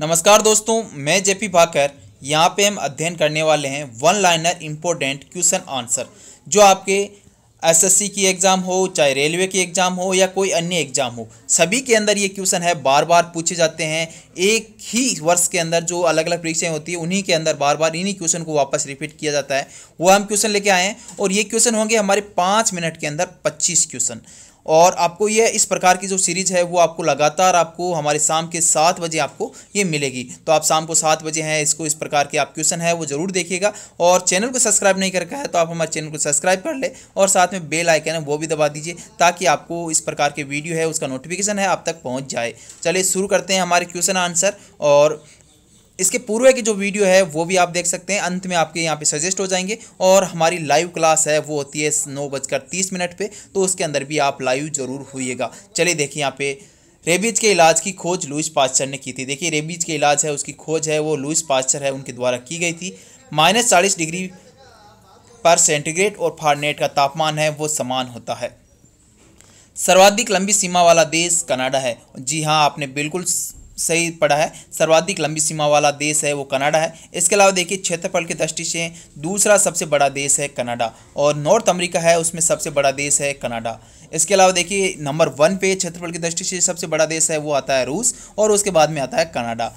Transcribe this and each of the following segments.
नमस्कार दोस्तों मैं जेपी भाकर यहाँ पे हम अध्ययन करने वाले हैं one liner important question answer जो आपके एसएससी की एग्ज़ाम हो चाहे रेलवे की एग्ज़ाम हो या कोई अन्य एग्ज़ाम हो सभी के अंदर ये क्वेश्चन है बार बार पूछे जाते हैं एक ही वर्ष के अंदर जो अलग अलग परीक्षाएं होती है उन्हीं के अंदर बार बार इन्हीं क्वेश्चन को वापस रिपीट किया जाता है वो हम क्वेश्चन लेके आए हैं और ये क्वेश्चन होंगे हमारे पाँच मिनट के अंदर पच्चीस क्वेश्चन और आपको ये इस प्रकार की जो सीरीज़ है वो आपको लगातार आपको हमारे शाम के सात बजे आपको ये मिलेगी तो आप शाम को सात बजे हैं इसको इस प्रकार के आप क्वेश्चन है वो ज़रूर देखिएगा और चैनल को सब्सक्राइब नहीं करके है तो आप हमारे चैनल को सब्सक्राइब कर ले और साथ में बेल आइकन है वो भी दबा दीजिए ताकि आपको इस प्रकार के वीडियो है उसका नोटिफिकेशन है आप तक पहुँच जाए चलिए शुरू करते हैं हमारे क्वेश्चन आंसर और इसके पूर्व की जो वीडियो है वो भी आप देख सकते हैं अंत में आपके यहाँ पे सजेस्ट हो जाएंगे और हमारी लाइव क्लास है वो होती है नौ बजकर तीस मिनट पे तो उसके अंदर भी आप लाइव ज़रूर हुईगा चलिए देखिए यहाँ पे रेबीज के इलाज की खोज लुइस पास्चर ने की थी देखिए रेबीज के इलाज है उसकी खोज है वो लुइस पास्चर है उनके द्वारा की गई थी माइनस चालीस डिग्री पर सेंटीग्रेड और फारनेट का तापमान है वो समान होता है सर्वाधिक लंबी सीमा वाला देश कनाडा है जी हाँ आपने बिल्कुल सही पड़ा है सर्वाधिक लंबी सीमा वाला देश है वो कनाडा है इसके अलावा देखिए क्षेत्रफल की दृष्टि से दूसरा सबसे बड़ा देश है कनाडा और नॉर्थ अमेरिका है उसमें सबसे बड़ा देश है कनाडा इसके अलावा देखिए नंबर वन पे क्षेत्रफल की दृष्टि से सबसे बड़ा देश है वो आता है रूस और उसके बाद में आता है कनाडा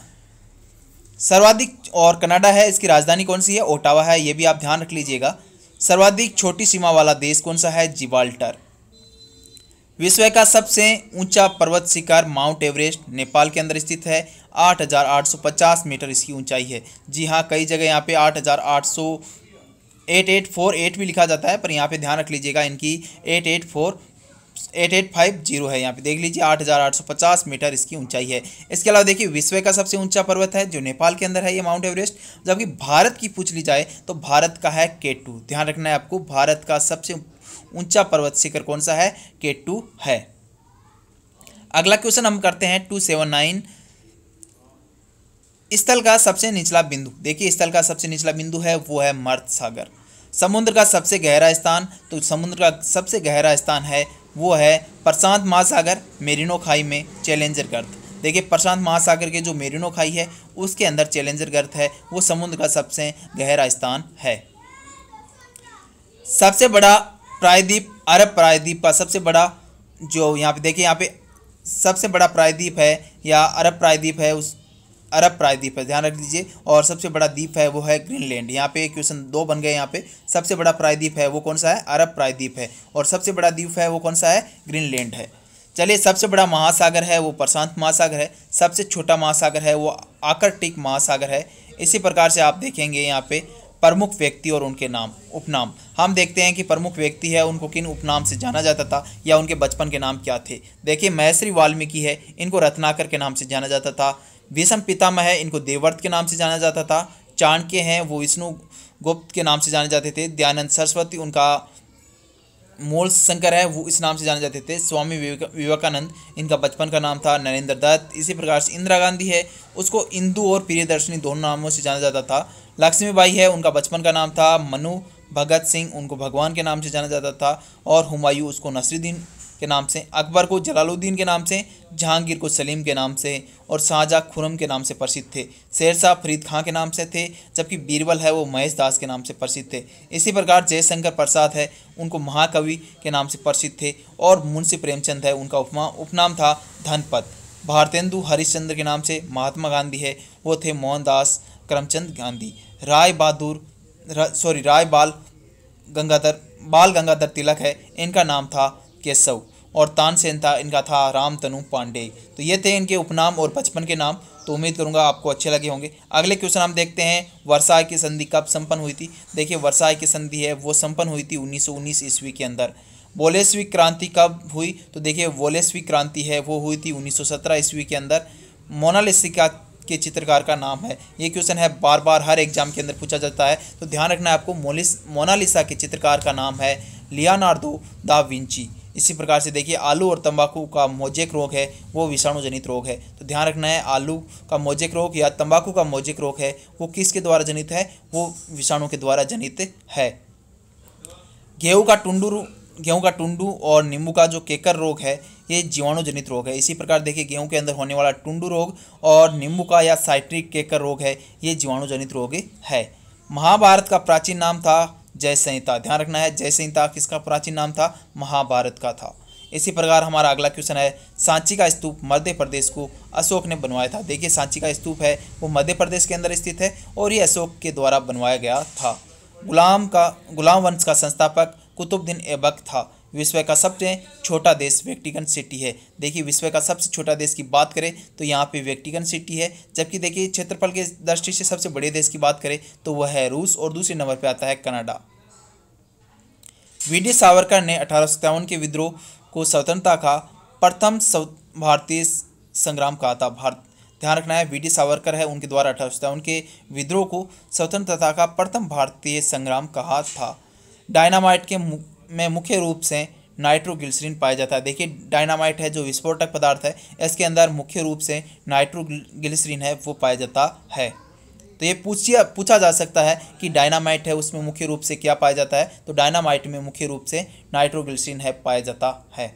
सर्वाधिक और कनाडा है इसकी राजधानी कौन सी है ओटावा है ये भी आप ध्यान रख लीजिएगा सर्वाधिक छोटी सीमा वाला देश कौन सा है जिबाल्टर विश्व का सबसे ऊंचा पर्वत शिखर माउंट एवरेस्ट नेपाल के अंदर स्थित है 8,850 मीटर इसकी ऊंचाई है जी हाँ कई जगह यहाँ पे 8,800 भी लिखा जाता है पर यहाँ पे ध्यान रख लीजिएगा इनकी 884 एट एट फाइव जीरो है यहाँ पे देख लीजिए आठ हज़ार आठ सौ पचास मीटर इसकी ऊंचाई है इसके अलावा देखिए विश्व का सबसे ऊंचा पर्वत है जो नेपाल के अंदर है ये माउंट एवरेस्ट जबकि भारत की पूछ ली जाए तो भारत का है के ध्यान रखना है आपको भारत का सबसे ऊंचा पर्वत शिखर कौन सा है के टू है अगला क्वेश्चन हम करते हैं टू सेवन नाइन स्थल का सबसे निचला बिंदु देखिए स्थल का सबसे निचला बिंदु है वो है मर्द सागर समुद्र का सबसे गहरा स्थान तो समुद्र का सबसे गहरा स्थान है वो है प्रशांत महासागर मेरिनो खाई में चैलेंजर गर्थ देखिए प्रशांत महासागर के जो मेरिनो खाई है उसके अंदर चैलेंजर गर्थ है वो समुद्र का सबसे गहरा स्थान है सबसे बड़ा प्रायद्वीप अरब प्रायद्वीप का सबसे बड़ा जो यहाँ पे देखिए यहाँ पे सबसे बड़ा प्रायद्वीप है या अरब प्रायद्वीप है उस अरब प्रायद्वीप है ध्यान रख लीजिए और सबसे बड़ा द्वीप है वो है ग्रीनलैंड यहाँ पे क्वेश्चन दो बन गए यहाँ पे सबसे बड़ा प्रायद्वीप है वो कौन सा है अरब प्रायद्वीप है और सबसे बड़ा द्वीप है वो कौन सा है ग्रीनलैंड है चलिए सबसे बड़ा महासागर है वो प्रशांत महासागर है सबसे छोटा महासागर है वो आकर्टिक महासागर है इसी प्रकार से आप देखेंगे यहाँ पर प्रमुख व्यक्ति और उनके नाम उपनाम हम देखते हैं कि प्रमुख व्यक्ति है उनको किन उपनाम से जाना जाता था या उनके बचपन के नाम क्या थे देखिए महश्री वाल्मीकि है इनको रत्नाकर के नाम से जाना जाता था विषम पितामह है इनको देवव्रत के नाम से जाना जाता था चाणक्य हैं वो विष्णु गुप्त के नाम से जाने जाते थे दयानंद सरस्वती उनका मूल शंकर है वो इस नाम से जाने जाते थे स्वामी विवेकानंद इनका बचपन का नाम था नरेंद्र दत्त इसी प्रकार से इंदिरा गांधी है उसको इंदू और प्रियदर्शनी दोनों नामों से जाना जाता था लक्ष्मीबाई है उनका बचपन का नाम था मनु भगत सिंह उनको भगवान के नाम से जाना जाता था और हुमायूं उसको नसरुद्दीन के नाम से अकबर को जलालुद्दीन के नाम से जहांगीर को सलीम के नाम से और शाहजहाँ खुरम के नाम से प्रसिद्ध थे शेरशाह फरीद खां के नाम से थे जबकि बीरबल है वो महेश दास के नाम से प्रसिद्ध थे इसी प्रकार जयशंकर प्रसाद है उनको महाकवि के नाम से प्रसिद्ध थे और मुंशी प्रेमचंद है उनका उपमा उपनाम था धनपत भारतेंदु हरिश्चंद्र के नाम से महात्मा गांधी है वो थे मोहनदास करमचंद गांधी राय बहादुर रा, सॉरी राय बाल गंगाधर बाल गंगाधर तिलक है इनका नाम था केशव और तानसेन था इनका था राम तनु पांडे तो ये थे इनके उपनाम और बचपन के नाम तो उम्मीद करूंगा आपको अच्छे लगे होंगे अगले क्वेश्चन हम देखते हैं वर्षा की संधि कब संपन्न हुई थी देखिए वर्षा की संधि है वो संपन्न हुई थी 1919 ईस्वी के अंदर बोलेस्विक क्रांति कब हुई तो देखिए बोलेस्विक क्रांति है वो हुई थी 1917 ईस्वी के अंदर मोनालिसिका के चित्रकार का नाम है ये क्वेश्चन है बार बार हर एग्जाम के अंदर पूछा जाता है तो ध्यान रखना है आपको मोलिस मोनालिसा के चित्रकार का नाम है लियानार्डो दा विंची इसी प्रकार से देखिए आलू और तंबाकू का मोजेक रोग है वो विषाणु जनित रोग है तो ध्यान रखना है आलू का मोजेक रोग या तंबाकू का मोजेक रोग है वो किसके द्वारा जनित है वो विषाणु के द्वारा जनित है गेहूँ का टुंडू गेहूँ का टुंडू और नींबू का जो केकर रोग है ये जीवाणुजनित रोग है इसी प्रकार देखिए गेहूं के अंदर होने वाला टुंडू रोग और नींबू का या साइट्रिक केकर रोग है ये जीवाणुजनित रोग है महाभारत का प्राचीन नाम था जय संहिता ध्यान रखना है जय संहिता किसका प्राचीन नाम था महाभारत का था इसी प्रकार हमारा अगला क्वेश्चन है सांची का स्तूप मध्य प्रदेश को अशोक ने बनवाया था देखिए सांची का स्तूप है वो मध्य प्रदेश के अंदर स्थित है और ये अशोक के द्वारा बनवाया गया था गुलाम का गुलाम वंश का संस्थापक कुतुबद्दीन ऐबक था विश्व का सबसे छोटा देश वेक्टिकन सिटी है देखिए विश्व का सबसे छोटा देश की बात करें तो यहाँ पे वेक्टिकन सिटी है जबकि देखिए क्षेत्रफल के दृष्टि से सबसे बड़े देश की बात करें तो वह है रूस और दूसरे नंबर पर आता है कनाडा वी सावरकर ने अठारह के विद्रोह को स्वतंत्रता का प्रथम भारतीय संग्राम कहा था भारत ध्यान रखना है वी सावरकर है उनके द्वारा अठारह के विद्रोह को स्वतंत्रता का प्रथम भारतीय संग्राम कहा था डायनामाइट के में मुख्य रूप से नाइट्रोग्लिसरीन पाया जाता है देखिए डायनामाइट है जो विस्फोटक पदार्थ है इसके अंदर मुख्य रूप से नाइट्रोग्लिसरीन है वो पाया जाता है तो ये पूछिया पूछा जा सकता है कि डायनामाइट है उसमें मुख्य रूप से क्या पाया जाता है तो डायनामाइट में मुख्य रूप से नाइट्रोग्लिसरीन है पाया जाता है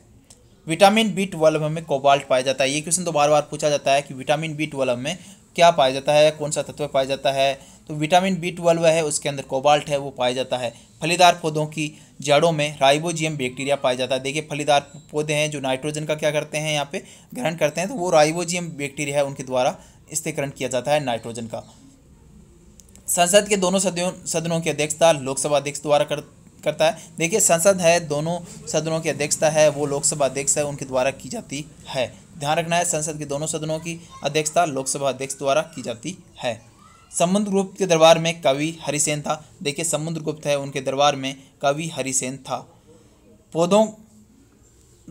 विटामिन बी ट्वेल्व में कोबाल्ट पाया जाता है ये क्वेश्चन तो बार बार पूछा जाता है कि विटामिन बी ट्वेल्व में क्या पाया जाता है कौन सा तत्व पाया जाता है तो विटामिन बी ट्वेल्व है उसके अंदर कोबाल्ट है वो पाया जाता है फलीदार पौधों की जड़ों में राइबोजियम बैक्टीरिया पाया जाता है देखिए फलीदार पौधे हैं जो नाइट्रोजन का क्या करते हैं यहाँ पे ग्रहण करते हैं तो वो राइबोजियम बैक्टीरिया है उनके द्वारा स्थिरकरण किया जाता है नाइट्रोजन का संसद के दोनों सदनों सदनों की अध्यक्षता लोकसभा अध्यक्ष द्वारा कर करता है देखिए संसद है दोनों सदनों की अध्यक्षता है वो लोकसभा अध्यक्ष है उनके द्वारा की जाती है ध्यान रखना है संसद के दोनों सदनों की अध्यक्षता लोकसभा अध्यक्ष द्वारा की जाती है समुद्रगुप्त गुप्त के दरबार में कवि हरिसेन था देखिए समुद्रगुप्त गुप्त है उनके दरबार में कवि हरिसेन था पौधों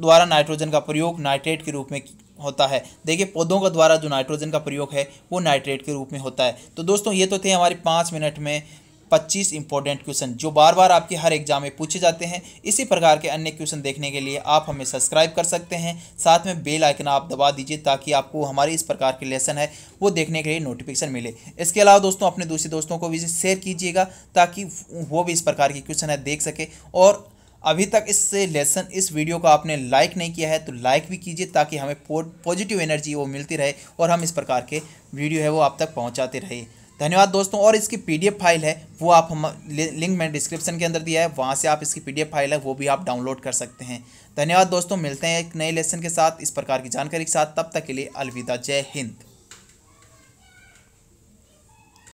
द्वारा नाइट्रोजन का प्रयोग नाइट्रेट के रूप में होता है देखिए पौधों का द्वारा जो नाइट्रोजन का प्रयोग है वो नाइट्रेट के रूप में होता है तो दोस्तों ये तो थे हमारे पाँच मिनट में पच्चीस इंपॉर्टेंट क्वेश्चन जो बार बार आपके हर एग्जाम में पूछे जाते हैं इसी प्रकार के अन्य क्वेश्चन देखने के लिए आप हमें सब्सक्राइब कर सकते हैं साथ में बेल आइकन आप दबा दीजिए ताकि आपको हमारे इस प्रकार के लेसन है वो देखने के लिए नोटिफिकेशन मिले इसके अलावा दोस्तों अपने दूसरे दोस्तों को भी शेयर कीजिएगा ताकि वो भी इस प्रकार के क्वेश्चन है देख सके और अभी तक इस लेसन इस वीडियो को आपने लाइक नहीं किया है तो लाइक भी कीजिए ताकि हमें पॉजिटिव एनर्जी वो मिलती रहे और हम इस प्रकार के वीडियो है वो आप तक पहुँचाते रहे धन्यवाद दोस्तों और इसकी पीडीएफ फाइल है वो आप हम लिंक मैंने डिस्क्रिप्शन के अंदर दिया है वहाँ से आप इसकी पीडीएफ फाइल है वो भी आप डाउनलोड कर सकते हैं धन्यवाद दोस्तों मिलते हैं एक नए लेसन के साथ इस प्रकार की जानकारी के साथ तब तक के लिए अलविदा जय हिंद